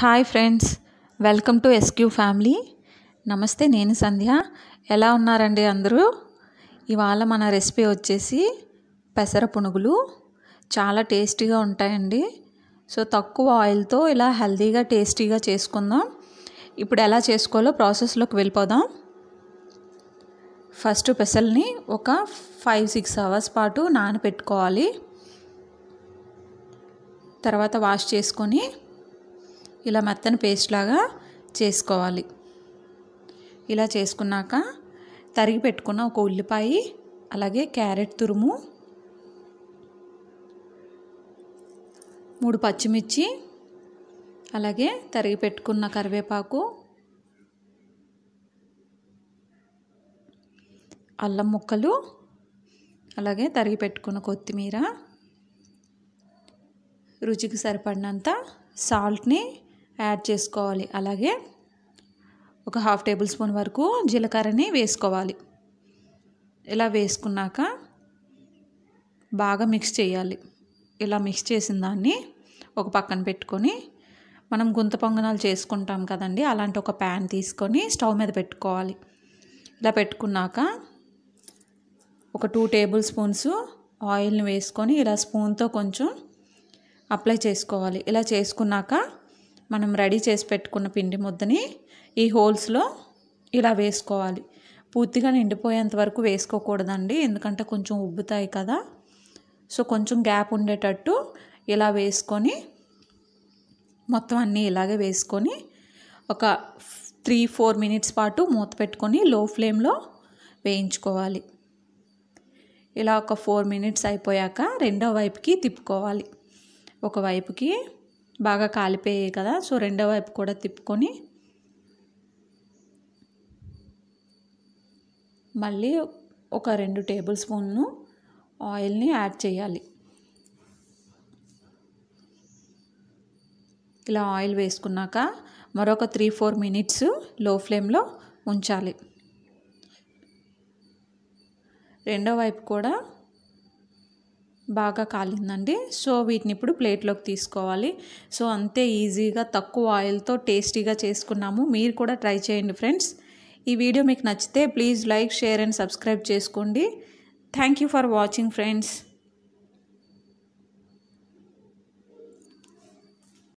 hi friends welcome to SQ family నమస్తే నేను సంధ్య ఎలా ఉన్నారండి అందరూ ఇవాళ మన రెసిపీ వచ్చేసి పెసర పునుగులు చాలా టేస్టీగా ఉంటాయండి సో తక్కువ ఆయిల్తో ఇలా హెల్తీగా టేస్టీగా చేసుకుందాం ఇప్పుడు ఎలా చేసుకోవాలో ప్రాసెస్లోకి వెళ్ళిపోదాం ఫస్ట్ పెసల్ని ఒక ఫైవ్ సిక్స్ అవర్స్ పాటు నానబెట్టుకోవాలి తర్వాత వాష్ చేసుకొని ఇలా మెత్తని పేస్ట్ లాగా చేసుకోవాలి ఇలా చేసుకున్నాక తరిగి పెట్టుకున్న ఒక ఉల్లిపాయ అలాగే క్యారెట్ తురుము మూడు పచ్చిమిర్చి అలాగే తరిగి పెట్టుకున్న కరివేపాకు అల్లం ముక్కలు అలాగే తరిగి పెట్టుకున్న కొత్తిమీర రుచికి సరిపడినంత సాల్ట్ని యాడ్ చేసుకోవాలి అలాగే ఒక హాఫ్ టేబుల్ స్పూన్ వరకు జీలకర్రని వేసుకోవాలి ఇలా వేసుకున్నాక బాగా మిక్స్ చేయాలి ఇలా మిక్స్ చేసిన దాన్ని ఒక పక్కన పెట్టుకొని మనం గుంత పొంగనాలు చేసుకుంటాం కదండి అలాంటి ఒక ప్యాన్ తీసుకొని స్టవ్ మీద పెట్టుకోవాలి ఇలా పెట్టుకున్నాక ఒక టూ టేబుల్ స్పూన్స్ ఆయిల్ని వేసుకొని ఇలా స్పూన్తో కొంచెం అప్లై చేసుకోవాలి ఇలా చేసుకున్నాక మనం రెడీ చేసి పెట్టుకున్న పిండి ముద్దని ఈ హోల్స్లో ఇలా వేసుకోవాలి పూర్తిగా నిండిపోయేంత వరకు వేసుకోకూడదండి ఎందుకంటే కొంచెం ఉబ్బుతాయి కదా సో కొంచెం గ్యాప్ ఉండేటట్టు ఇలా వేసుకొని మొత్తం అన్నీ ఇలాగే వేసుకొని ఒక త్రీ ఫోర్ మినిట్స్ పాటు మూత పెట్టుకొని లో ఫ్లేమ్లో వేయించుకోవాలి ఇలా ఒక ఫోర్ మినిట్స్ అయిపోయాక రెండో వైపుకి తిప్పుకోవాలి ఒకవైపుకి బాగా కాలిపోయాయి కదా సో రెండో వైపు కూడా తిప్పుకొని మళ్ళీ ఒక రెండు టేబుల్ స్పూన్ను ఆయిల్ని యాడ్ చేయాలి ఇలా ఆయిల్ వేసుకున్నాక మరొక త్రీ ఫోర్ మినిట్స్ లో ఫ్లేమ్లో ఉంచాలి రెండో వైపు కూడా బాగా కాలిందండి సో వీటిని ఇప్పుడు ప్లేట్లోకి తీసుకోవాలి సో అంతే ఈజీగా తక్కువ ఆయిల్తో టేస్టీగా చేసుకున్నాము మీరు కూడా ట్రై చేయండి ఫ్రెండ్స్ ఈ వీడియో మీకు నచ్చితే please like share and subscribe చేసుకోండి thank you for watching friends